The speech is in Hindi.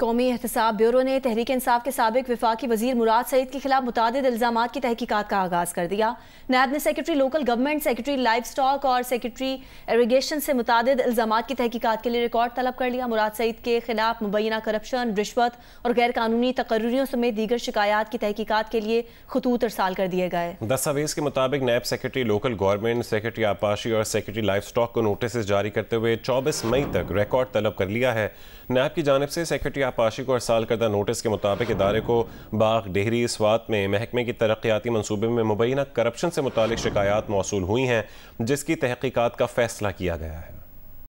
कौमी एहतसाब ब्यूरो ने तहरीक इंसाफ के सबक वफाकी वजीर मुराद सईद के खिलाफ मुतद इल्ज़ाम की तहकीकत का आगाज़ कर दिया नायब ने secretary local government secretary livestock और सेक्रेटरी एरीगेशन से मुतद इल्ज़ाम की तहकीकत के लिए रिकॉर्ड तलब कर लिया मुराद सईद के खिलाफ मुबैना करप्शन रिश्वत और गैर कानूनी तकर्रियों समेत दीगर शिकायत की तहकीकत के लिए खतूत अरसाल कर दिए गए दस्तावेज के मुताबिक नायब सेक्रेटरी लोकल गवर्नमेंट सेक्रेटरी आपाशी और सेक्रेटरी लाइफ स्टॉक को नोटिस जारी करते हुए चौबीस मई तक रिकॉर्ड तलब कर लिया है नायब की जानब से सेक्रेटरी पाशी को हर साल करदा नोटिस के मुताबिक इदारे को बाग डेहरी स्वात में महकमे की तरक्याती मनसूबे में मुबैना करप्शन से मुतल शिकायत मौसू हुई हैं जिसकी तहकीकत का फैसला किया गया है